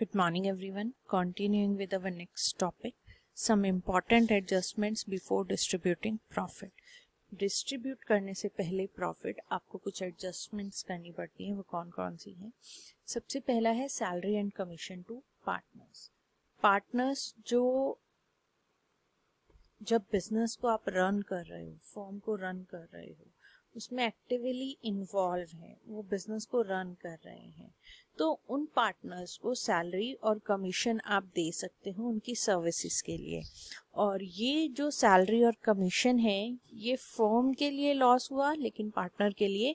Good morning everyone. Continuing with our next topic, some important adjustments before distributing profit. Distribute करने से पहले profit आपको कुछ adjustments करनी पड़ती हैं वो कौन कौन सी हैं सबसे पहला है salary and commission to partners partners जो जब बिजनेस को आप रन कर रहे हो फॉर्म को रन कर रहे हो उसमें एक्टिवली इन्वॉल्व हैं वो बिजनेस को रन कर रहे हैं तो उन पार्टनर्स को सैलरी और कमीशन आप दे सकते हो उनकी सर्विसेज के लिए और ये जो सैलरी और कमीशन है ये फर्म के लिए लॉस हुआ लेकिन पार्टनर के लिए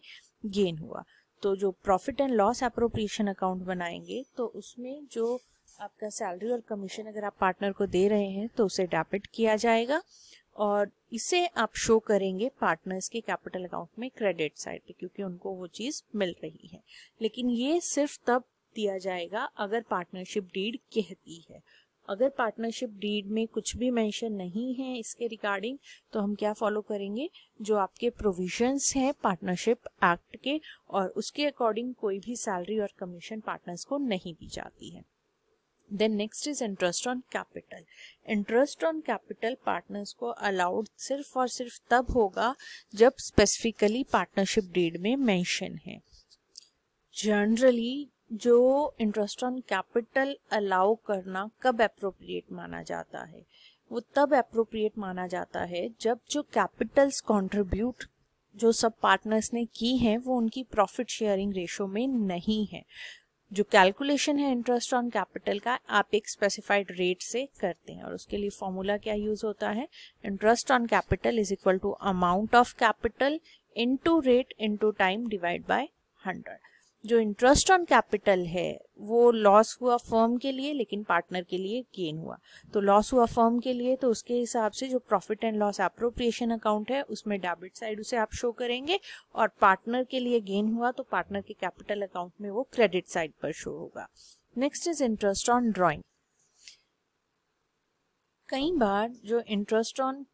गेन हुआ तो जो profit and loss appropriation account बनाएंगे तो उसमें जो आपका सैलरी और कमीशन अगर आप पार्टनर को दे रहे हैं तो उसे डेबिट किया जाएगा और इसे आप शो करेंगे पार्टनर्स के कैपिटल अकाउंट में क्रेडिट साइड पे क्योंकि उनको वो चीज मिल रही है लेकिन ये सिर्फ तब दिया जाएगा अगर पार्टनरशिप डीड कहती है अगर पार्टनरशिप डीड में कुछ भी मेंशन नहीं है इसके रिगार्डिंग तो हम क्या फॉलो करेंगे जो आपके प्रोविजंस हैं पार्टनरशिप एक्ट के और उसके अकॉर्डिंग कोई भी सैलरी और कमीशन पार्टनर्स को नहीं दी जाती है then next is interest on capital interest on capital partners को अलाउड सिर्फ और सिर्फ तब होगा जब स्पेसिफिकली पार्टनरशिप डीड में मेंशन है जनरली जो इंटरेस्ट ऑन कैपिटल अलाउ करना कब अप्रोप्रिएट माना जाता है वो तब अप्रोप्रिएट माना जाता है जब जो कैपिटल्स कंट्रीब्यूट जो सब पार्टनर्स ने की हैं वो उनकी प्रॉफिट शेयरिंग रेशो में नहीं है जो कैलकुलेशन है इंटरेस्ट ऑन कैपिटल का आप एक स्पेसिफाइड रेट से करते हैं और उसके लिए फॉर्मूला क्या यूज होता है interest on capital is equal to amount of capital into rate into time divide by hundred जो इंटरेस्ट ऑन कैपिटल है वो लॉस हुआ फर्म के लिए लेकिन पार्टनर के लिए गेन हुआ तो लॉस हुआ फर्म के लिए तो उसके हिसाब से जो profit and loss appropriation account है उसमें डेबिट साइड उसे आप शो करेंगे और पार्टनर के लिए गेन हुआ तो पार्टनर के कैपिटल अकाउंट में वो क्रेडिट साइड पर शो होगा next is interest on drawing कई बार जो इंटरेस्ट ऑन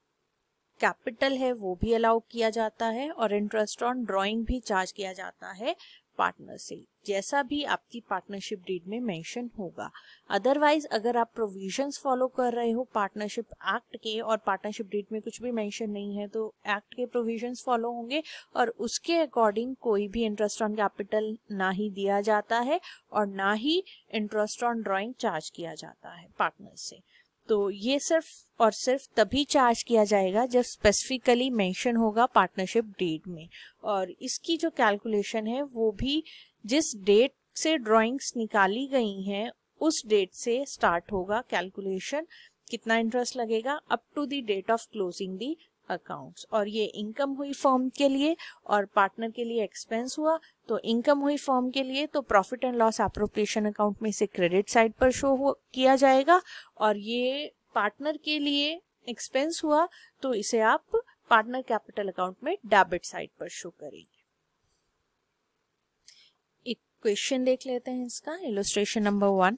कैपिटल है वो भी अलाउ किया जाता है और इंटरेस्ट ऑन ड्राइंग भी चार्ज किया जाता है पार्टनर से जैसा भी आपकी पार्टनरशिप डीड में मेंशन होगा अदरवाइज अगर आप प्रोविजंस फॉलो कर रहे हो पार्टनरशिप एक्ट के और पार्टनरशिप डीड में कुछ भी मेंशन नहीं है तो एक्ट के प्रोविजंस फॉलो होंगे और उसके अकॉर्डिंग कोई भी इंटरेस्ट ऑन कैपिटल ना ही दिया जाता है और ना ही इंटरेस्ट ऑन ड्रॉइंग चार्ज किया जाता है पार्टनर से तो ये सिर्फ और सिर्फ तभी चार्ज किया जाएगा जब स्पेसिफिकली मेंशन होगा पार्टनरशिप डेट में और इसकी जो कैलकुलेशन है वो भी जिस डेट से ड्राइंग्स निकाली गई हैं उस डेट से स्टार्ट होगा कैलकुलेशन कितना इंटरेस्ट लगेगा up to the date of closing the accounts और ये इनकम हुई फॉर्म के लिए और पार्टनर के लिए एक्सपेंस हुआ तो इनकम हुई फॉर्म के लिए तो profit and loss appropriation account में से क्रेडिट साइड पर शो किया जाएगा और ये पार्टनर के लिए एक्सपेंस हुआ तो इसे आप पार्टनर कैपिटल अकाउंट में डेबिट साइड पर शो करेंगे एक क्वेश्चन देख लेते हैं इसका illustration number one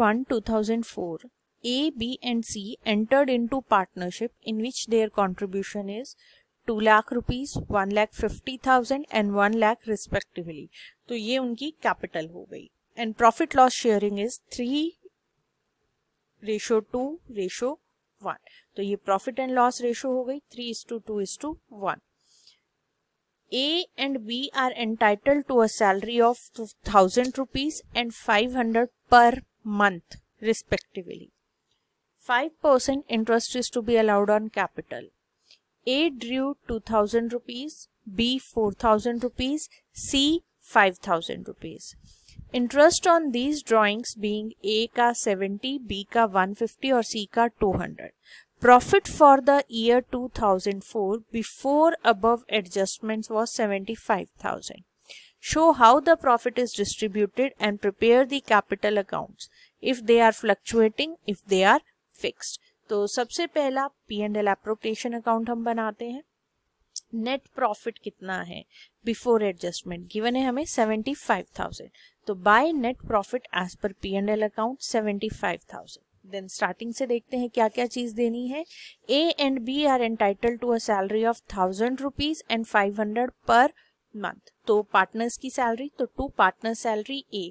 one two thousand four A, B and C entered into partnership in which their contribution is 2 lakh rupees, 1 lakh 50,000 and 1 lakh respectively. So, ये उनकी capital हो गई. And profit loss sharing is 3 ratio 2 ratio 1. So, ये profit and loss ratio हो गई 3 is to 2 is to 1. A and B are entitled to a salary of 1000 rupees and 500 per month respectively. 5% interest is to be allowed on capital. A drew 2000 rupees, B 4000 rupees, C 5000 rupees. Interest on these drawings being A ka 70, B ka 150 or C ka 200. Profit for the year 2004 before above adjustments was 75,000. Show how the profit is distributed and prepare the capital accounts if they are fluctuating, if they are fixed तो सबसे पहला P and L appropriation account हम बनाते हैं net profit कितना है before adjustment given है हमें सेवेंटी फाइव थाउजेंड तो by net profit as per P and L account seventy five thousand then starting से देखते हैं क्या क्या चीज देनी है A and B are entitled to a salary of thousand rupees and five hundred per month तो पार्टनर्स की सैलरी तो to partner salary A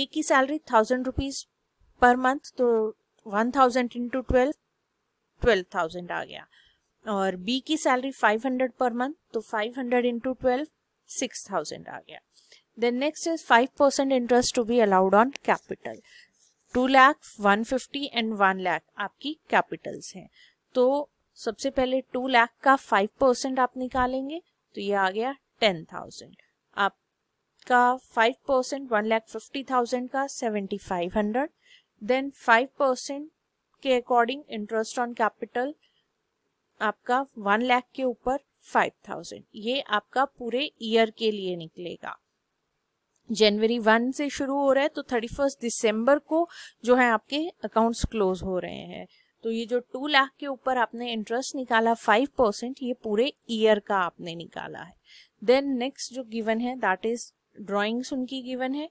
A की salary thousand rupees per month तो one thousand into twelve twelve thousand आ गया और B की salary five hundred per month तो five hundred into twelve six thousand आ गया then next is five percent interest to be allowed on capital two lakh one fifty and one lakh आपकी capitals हैं तो सबसे पहले टू लैख का फाइव परसेंट आप निकालेंगे तो ये आ गया टेन थाउजेंड आपका five percent one lakh fifty thousand का seventy five hundred then five percent के अकॉर्डिंग इंटरेस्ट ऑन कैपिटल आपका वन लाख के ऊपर फाइव थाउजेंड ये आपका पूरे ईयर के लिए निकलेगा जनवरी वन से शुरू हो रहा है तो थर्टी फर्स्ट दिसंबर को जो है आपके अकाउंट्स क्लोज हो रहे हैं तो ये जो टू लाख के ऊपर आपने इंटरेस्ट निकाला फाइव परसेंट ये पूरे ईयर का आपने निकाला है देन नेक्स्ट जो गिवन है दैट इज ड्रॉइंग्स उनकी गिवन है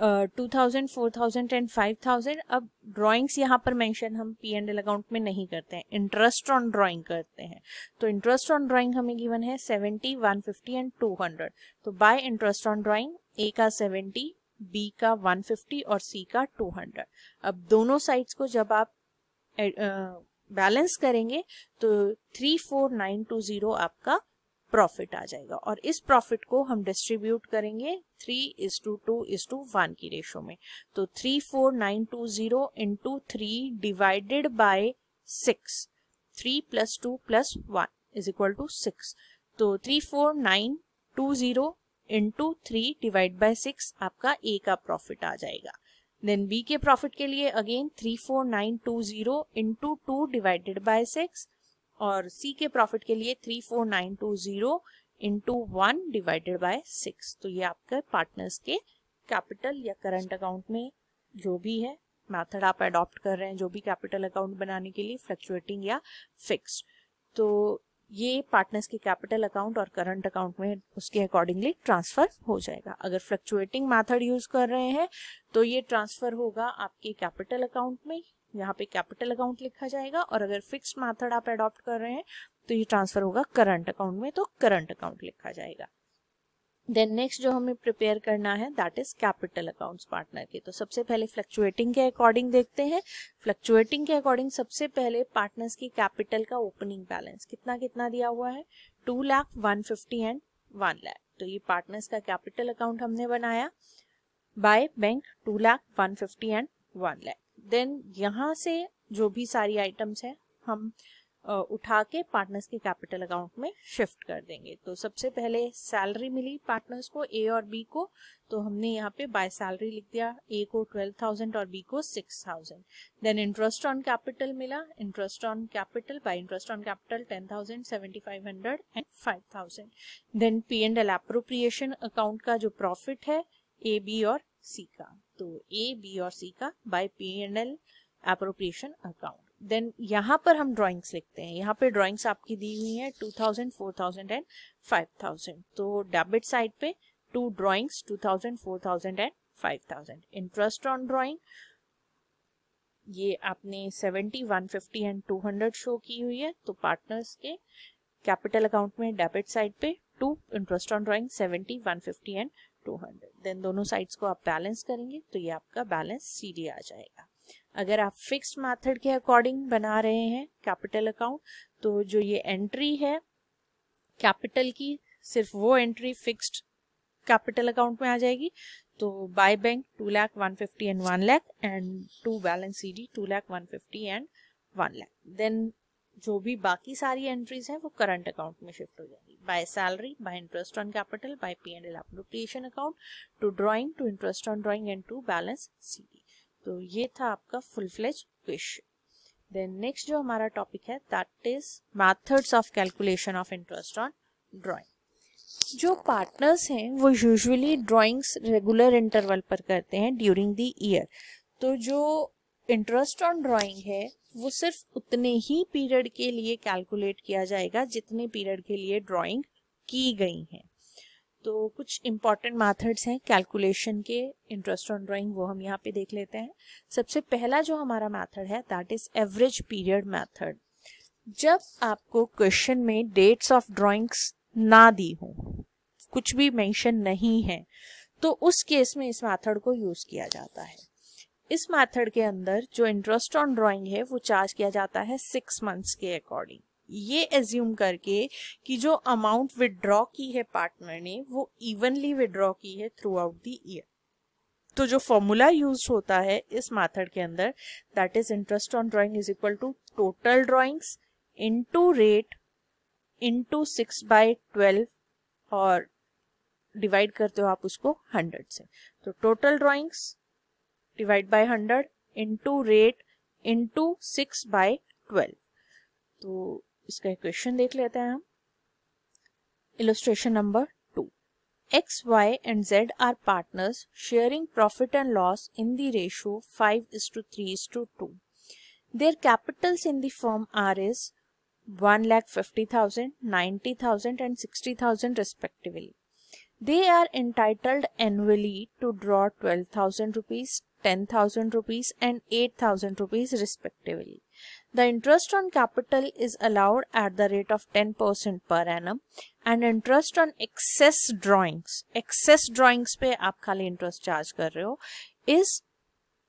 two thousand four thousand and five thousand अब ड्राइंग्स यहाँ पर मेंशन हम पी एंड एल अकाउंट में नहीं करते हैं इंटरेस्ट ऑन ड्राइंग करते हैं तो इंटरेस्ट ऑन ड्राइंग हमें गिवन है seventy one fifty and two hundred तो by interest on drawing A का सेवेंटी बी का 150 और सी का 200 अब दोनों साइड्स को जब आप बैलेंस करेंगे तो 34920 आपका प्रॉफिट आ जाएगा और इस प्रॉफिट को हम डिस्ट्रीब्यूट करेंगे three is to two two is to one ratio में तो three four nine two zero into three divided by six three plus two plus one is equal to six तो three four nine two zero into three divide by six आपका A का profit आ जाएगा then B के profit के लिए again three four nine two zero into two divided by six और C के profit के लिए three four nine two zero into one divided by six तो ये आपके पार्टनर्स के कैपिटल या करंट अकाउंट में जो भी है मेथड आप अडॉप्ट कर रहे हैं जो भी कैपिटल अकाउंट बनाने के लिए फ्लक्चुएटिंग या फिक्स तो ये पार्टनर्स के कैपिटल अकाउंट और करंट अकाउंट में उसके अकॉर्डिंगली ट्रांसफर हो जाएगा अगर फ्लक्चुएटिंग मेथड यूज कर रहे हैं तो ये ट्रांसफर होगा आपके कैपिटल अकाउंट में यहाँ पे कैपिटल अकाउंट लिखा जाएगा और अगर फिक्स्ड मेथड आप एडॉप्ट कर रहे हैं तो ये ट्रांसफर होगा करंट अकाउंट में तो करंट अकाउंट लिखा जाएगा देन नेक्स्ट जो हमें प्रिपेयर करना है that is capital accounts partner के तो सबसे पहले फ्लक्चुएटिंग के अकॉर्डिंग देखते हैं फ्लक्चुएटिंग के अकॉर्डिंग सबसे पहले पार्टनर्स की कैपिटल का ओपनिंग बैलेंस कितना कितना दिया हुआ है two lakh one fifty and one lakh तो ये पार्टनर्स का कैपिटल अकाउंट हमने बनाया by bank two lakh one fifty and one lakh then यहाँ से जो भी सारी आइटम्स है हम उठा के पार्टनर्स के कैपिटल अकाउंट में शिफ्ट कर देंगे तो सबसे पहले सैलरी मिली पार्टनर्स को ए और बी को तो हमने यहाँ पे बाय सैलरी लिख दिया ए को ट्वेल्व थाउजेंड और बी को six thousand then interest on capital मिला interest on capital by interest on capital ten thousand seventy five hundred and five thousand then P and L appropriation account का जो profit है A B और C का तो A B और C का by P and L appropriation account then यहाँ पर हम ड्राइंग्स लिखते हैं यहाँ पे ड्राइंग्स आपकी दी हुई हैं 2000, 4000 एंड 5000 तो डेबिट साइड पे to drawings 2000, 4000 and 5000 interest on drawing ये आपने 70, 150 एंड 200 शो की हुई है तो पार्टनर्स के कैपिटल अकाउंट में डेबिट साइड पे to interest on drawing 70, 150 and two hundred then दोनों साइड्स को आप बैलेंस करेंगे तो ये आपका बैलेंस सीधे आ जाएगा अगर आप फिक्स्ड मेथड के अकॉर्डिंग बना रहे हैं कैपिटल अकाउंट तो जो ये एंट्री है कैपिटल की सिर्फ वो एंट्री फिक्स्ड कैपिटल अकाउंट में आ जाएगी तो by bank two lakh one fifty and one lakh and to balance C D two lakh one fifty and one lakh then जो भी बाकी सारी एंट्रीज हैं वो करंट अकाउंट में शिफ्ट हो जाएगी by salary, by interest on capital, by P&L appropriation account, to drawing, to interest on drawing and to balance CD. So, ये था आपका full-fledged question. Then next jo hamara topic hai, that is methods of calculation of interest on drawing. जो partners हैं वो usually drawings regular interval पर करते हैं during the year तो जो इंटरेस्ट ऑन ड्राइंग है वो सिर्फ उतने ही पीरियड के लिए कैलकुलेट किया जाएगा जितने पीरियड के लिए ड्राइंग की गई है तो कुछ इंपॉर्टेंट मेथड्स हैं कैलकुलेशन के इंटरेस्ट ऑन ड्राइंग वो हम यहाँ पे देख लेते हैं सबसे पहला जो हमारा मैथड है that is average period method जब आपको क्वेश्चन में डेट्स ऑफ ड्राइंग्स ना दी हो कुछ भी मेंशन नहीं है तो उस केस में इस मैथड को यूज किया जाता है इस मेथड के अंदर जो इंटरेस्ट ऑन ड्राइंग है वो चार्ज किया जाता है सिक्स मंथ्स के अकॉर्डिंग ये एज्यूम करके कि जो अमाउंट विदड्रॉ की है पार्टनर ने वो इवनली विदड्रॉ की है थ्रू आउट द ईयर तो जो फॉर्मूला यूज होता है इस मेथड के अंदर that is interest on drawing is equal to total drawings into rate into six by twelve और डिवाइड करते हो आप उसको हंड्रेड से तो total drawings divide by 100 into rate into 6 by 12 तो इसका equation. देख लेते हैं हम illustration number 2 x y and z are partners sharing profit and loss in the ratio 5 is to 3 is to 2 their capitals in the firm are is 1 lakh 50,000, 90,000 and 60,000 respectively. They are entitled annually to draw 12,000 rupees, ten thousand rupees and eight thousand rupees respectively the interest on capital is allowed at the rate of ten percent per annum and interest on excess drawings excess drawings पे आप खाली interest charge कर रहे हो is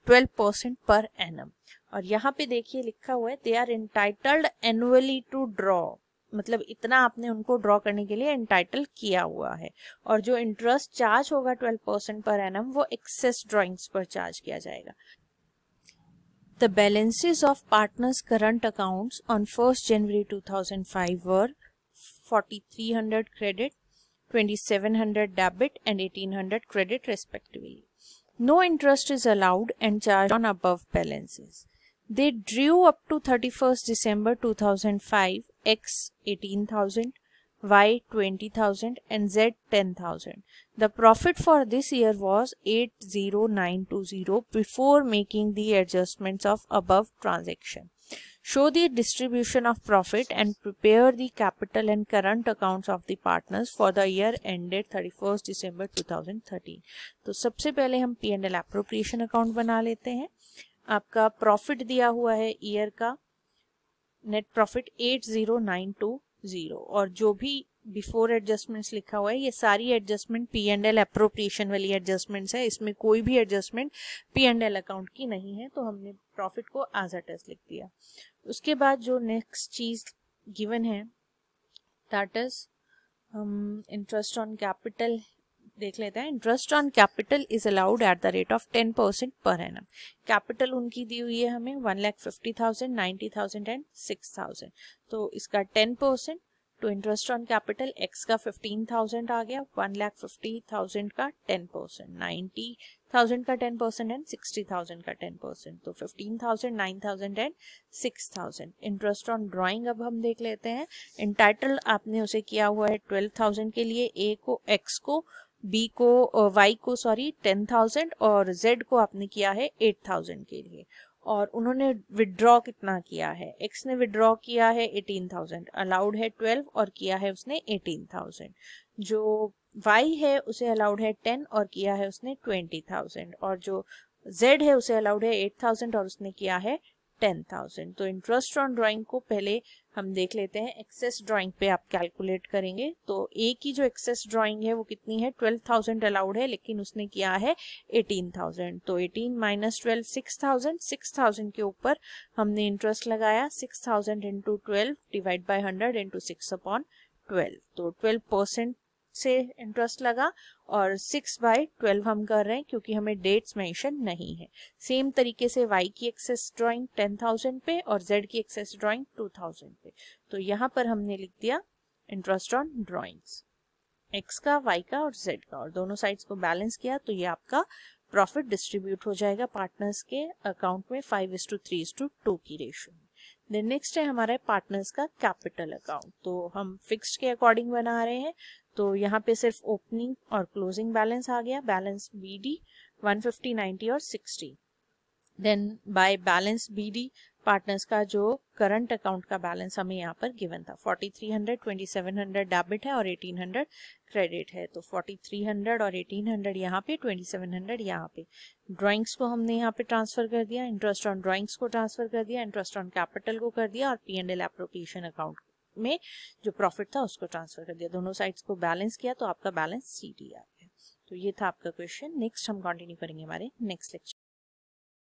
twelve percent per annum और यहाँ पे देखिए लिखा हुआ है they are entitled annually to draw मतलब इतना आपने उनको ड्रॉ करने के लिए एंटाइटल किया हुआ है और जो इंटरेस्ट चार्ज होगा ट्वेल्व परसेंट पर एन वो एक्सेस ड्रॉइंग्स पर चार्ज किया जाएगा the balances of partners current accounts on first January 2005 thousand five were forty three hundred credit twenty seven hundred debit and eighteen hundred credit respectively no interest is allowed and charge on अब balances They drew up to 31st December 2005 X 18,000, Y 20,000 and Z 10,000. The profit for this year was 80920 before making the adjustments of above transaction. Show the distribution of profit and prepare the capital and current accounts of the partners for the year ended 31st December 2013. तो सबसे पहले हम P&L appropriation account बना लेते हैं आपका profit दिया हुआ है ईयर का net profit at zero nine two zero और जो भी बिफोर एडजस्टमेंट्स लिखा हुआ है ये सारी adjustment P and L appropriation वाली एडजस्टमेंट्स है इसमें कोई भी adjustment P and L account की नहीं है तो हमने प्रॉफिट को एज अ टेस्ट लिख दिया उसके बाद जो नेक्स्ट चीज गिवन है that is interest on capital देख लेते हैं interest on capital is allowed at the rate of ten percent per annum capital उनकी दी हुई है हमें one lakh fifty thousand ninety thousand and six thousand तो इसका टेन परसेंट तो इंटरेस्ट ऑन कैपिटल एक्स का फिफ्टीन थाउजेंड आ गया वन लैख फिफ्टी थाउजेंड का टेन परसेंट नाइन्टी थाउजेंड का ten percent and sixty thousand का टेन परसेंट तो fifteen thousand nine thousand and six thousand interest on drawing अब हम देख लेते हैं इंटाइटल आपने उसे किया हुआ है ट्वेल्व थाउजेंड के लिए ए को एक्स को बी को वाई को सॉरी टेन थाउजेंड और जेड को आपने किया है एट थाउजेंड के लिए और उन्होंने विड्रॉ कितना किया है एक्स ने विड्रॉ किया है एटीन थाउजेंड अलाउड है ट्वेल्व और किया है उसने एटीन थाउजेंड जो वाई है उसे अलाउड है टेन और किया है उसने ट्वेंटी थाउजेंड और जो जेड है उसे अलाउड है एट थाउजेंड और उसने किया है टेन थाउजेंड तो इंटरेस्ट ऑन ड्राइंग को पहले हम देख लेते हैं एक्सेस ड्राइंग पे आप कैलकुलेट करेंगे तो ए की जो एक्सेस ड्राइंग है वो कितनी है ट्वेल्व थाउजेंड अलाउड है लेकिन उसने किया है एटीन थाउजेंड तो eighteen minus twelve six thousand six thousand के ऊपर हमने इंटरेस्ट लगाया six thousand into twelve divide by hundred into six upon twelve तो ट्वेल्व परसेंट से इंटरेस्ट लगा और सिक्स बाय ट्वेल्व हम कर रहे हैं क्योंकि हमें डेट्स मेंशन नहीं है सेम तरीके से वाई की एक्सेस ड्राइंग टेन थाउजेंड पे और जेड की एक्सेस ड्राइंग टू थाउजेंड पे तो यहाँ पर हमने लिख दिया इंटरेस्ट ऑन ड्राइंग्स एक्स का वाई का और जेड का और दोनों साइड्स को बैलेंस किया तो ये आपका प्रॉफिट डिस्ट्रीब्यूट हो जाएगा पार्टनर्स के अकाउंट में five is to three is to two की रेशियो देन नेक्स्ट है हमारे पार्टनर्स का कैपिटल अकाउंट तो हम फिक्स्ड के अकॉर्डिंग बना रहे हैं तो यहाँ पे सिर्फ ओपनिंग और क्लोजिंग बैलेंस आ गया balance B D one fifty ninety और sixty then by balance B D partners का जो करंट अकाउंट का बैलेंस हमें यहाँ पर गिवन था forty three hundred twenty seven hundred debit है और एटीन हंड्रेड क्रेडिट है तो फोर्टी थ्री हंड्रेड और एटीन हंड्रेड यहाँ पे ट्वेंटी सेवन हंड्रेड यहाँ पे ड्राइंग्स को हमने यहाँ पे ट्रांसफर कर दिया इंटरेस्ट ऑन ड्राइंग्स को ट्रांसफर कर दिया इंटरेस्ट ऑन कैपिटल को कर दिया और P and L appropriation account को में जो प्रॉफिट था उसको ट्रांसफर कर दिया दोनों साइड्स को बैलेंस किया तो आपका बैलेंस सी डी आ गया तो ये था आपका क्वेश्चन नेक्स्ट हम कंटिन्यू करेंगे हमारे नेक्स्ट लेक्चर